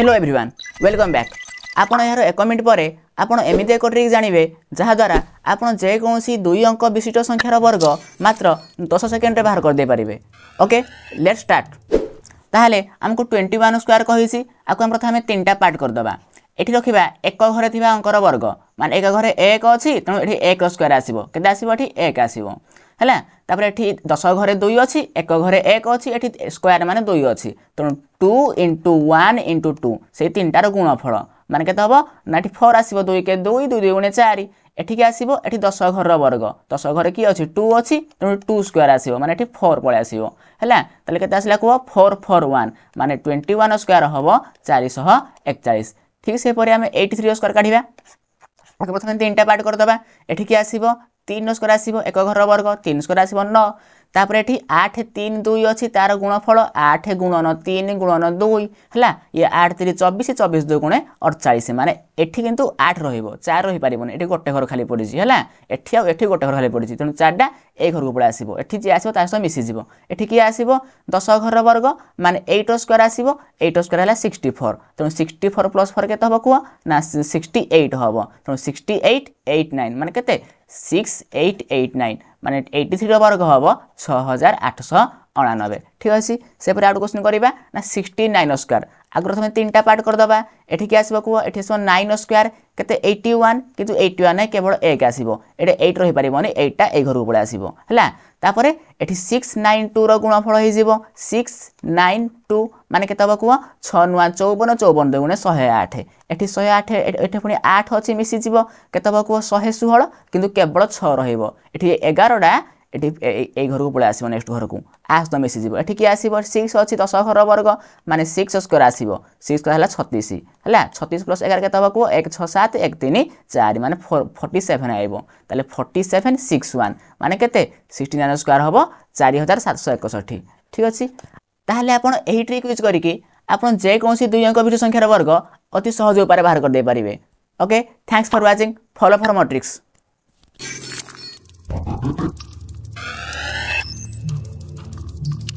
hello everyone welcome back ଆପଣ ଏହାର ଏକ ମିନିଟ୍ ପରେ ଆପଣ ଏମିତି ଏକ ଟ୍ରିକ୍ ଜାଣିବେ ଯାହାଦ୍ୱାରା ଆପଣ ଯେକୌଣସି ଦୁଇ ଅଙ୍କ ବିଶିଷ୍ଟ ସଂଖ୍ୟାର ବର୍ଗ ମାତ୍ର ଦଶ ସେକେଣ୍ଡରେ ବାହାର କରିଦେଇପାରିବେ ଓକେ ଲେଟ୍ ଷ୍ଟାର୍ଟ ତାହେଲେ ଆମକୁ ଟ୍ୱେଣ୍ଟି ୱାନ୍ ସ୍କୋୟାର କହିଛି ଆକୁ ଆମେ ପ୍ରଥମେ ତିନିଟା ପାର୍ଟ କରିଦେବା ଏଠି ରଖିବା ଏକ ଘରେ ଥିବା ଅଙ୍କର ବର୍ଗ ମାନେ ଏକ ଘରେ ଏକ ଅଛି ତେଣୁ ଏଠି ଏକ ସ୍କୋୟାର ଆସିବ କେତେ ଆସିବ ଏଠି ଏକ ଆସିବ ହେଲା ତାପରେ ଏଠି ଦଶ ଘରେ ଦୁଇ ଅଛି ଏକ ଘରେ ଏକ ଅଛି ଏଠି ସ୍କୋୟାର ମାନେ ଦୁଇ ଅଛି ତେଣୁ two into one into two ସେଇ ତିନିଟାର ଗୁଣଫଳ ମାନେ କେତେ ହେବ ନା ଏଠି ଫୋର୍ ଆସିବ ଦୁଇ କେ ଦୁଇ ଦୁଇ ଦୁଇ ଗୁଣେ ଚାରି ଏଠିକି ଆସିବ ଏଠି ଦଶ ଘରର ବର୍ଗ ଦଶ ଘରେ କିଏ ଅଛି ଟୁ ଅଛି ତେଣୁ ଟୁ ସ୍କୋୟାର ଆସିବ ମାନେ ଏଠି ଫୋର୍ ପଳେଇ ଆସିବ ହେଲା ତାହେଲେ କେତେ ଆସିଲା କୁହ ଫୋର୍ ଫୋର୍ ୱାନ୍ ମାନେ ଟ୍ୱେଣ୍ଟି ୱାନ୍ ସ୍କୋୟାର ହେବ ଚାରିଶହ ଏକଚାଳିଶ ଠିକ୍ ସେହିପରି ଆମେ ଏଇଟି ଥ୍ରୀ ସ୍କୋୟାର କାଢ଼ିବା ତାକୁ ପ୍ରଥମେ ତିନିଟା ପାର୍ଟ କରିଦେବା ଏଠିକି ଆସିବ তিন স্কোয়ার আসব এক ঘর বর্গ তিন স্কোয়ার আসব ন তাপরে এটি আঠ তিন দুই অছি তার গুণফল আঠ গুণন তিন গুণন দুই হল ইয়ে আঠ তিন চবিশ চবিশ দুই গুণে অড়চাশ মানে এটি কিন্তু আঠ রহব চার রহিপারবনি এটি গোটে ঘর খালি পড়িছি হল এটি আউ এটি গোটে ঘর খালি পড়িছি তেমন চারটা এই ঘরক পড়ে আসব এটি যে আসব তার সহ মিশিযোগ এটি কি আসব দশ ঘর বর্গ মানে এইট স্কোয়ার আসব এইট স্কোয়ার হল সিক্সটি ফোর তেমন সিক্সটি ফোর প্লস ফোর কেতে হব কুহ না সিক্সটি এইট হব তেমন সিক্সটি এইট এইট নাইন মানে কেতে সিক্স এইট এইট নাইন মানে এইটি থ্রির বর্গ হব ছ হাজার আটশহ অଣାনবে ঠিক আছে সেপরে আউট কোশ্চিন করা না সিক্সটি নাইন স্কোয়ার আগে প্রথমে তিনটা পার্ট করদেবা এটিকি আসব কুহ এটি আসব নাইন স্কোয়ার কেতে এইটি ওয়ান কিন্তু এইটি ওয়ান কেবল এক আসব এটা এইট রহিপারবনি মানে এইটটা এই ঘরক পড়ে আসব হ্যাঁ তাপরে এটি সিক্স নাইন টুর গুণফল হয়ে সিক্স নাইন টু মানে কেতে হব কুহ ছ নূয়া চৌবন চৌবন দুগুণে শহে আঠ এটি শহে আঠ এটি পুঁ আঠ অছি মিশিযোগ কেতে হব কুহ শহে ষোহল কিন্তু কেবল ছ রহব এটি এগারটা এটি এই ঘরকু পলাই আসব নেক্সট ঘরকু আস তুমি মিশিযোগ এটি কি আসব সিক্স অছি দশ ঘর বর্গ মানে সিক্স স্কোয়ার আসব সিক্স হল ছতিশ হল ছতিশ প্লস এগার কেতে হব কুহ এক ছ সাত এক তিন চারি মানে ফর্টি সেভেন আইব তাহলে ফর্টি সেভেন সিক্স ওয়ান মানে কেতে সিক্সটি নাইন স্কোয়ার হব চারি হাজার সাতশো একষঠি ঠিক আছে তাহলে আপনার এই ট্রিক ইউজ করি আপনার যেকোন দুই অঙ্ক ভিডিও সংখ্যার বর্গ অতি সহজ উপায়ে বাহার করে পারে okay thanks for watching follow for মট্রিক্স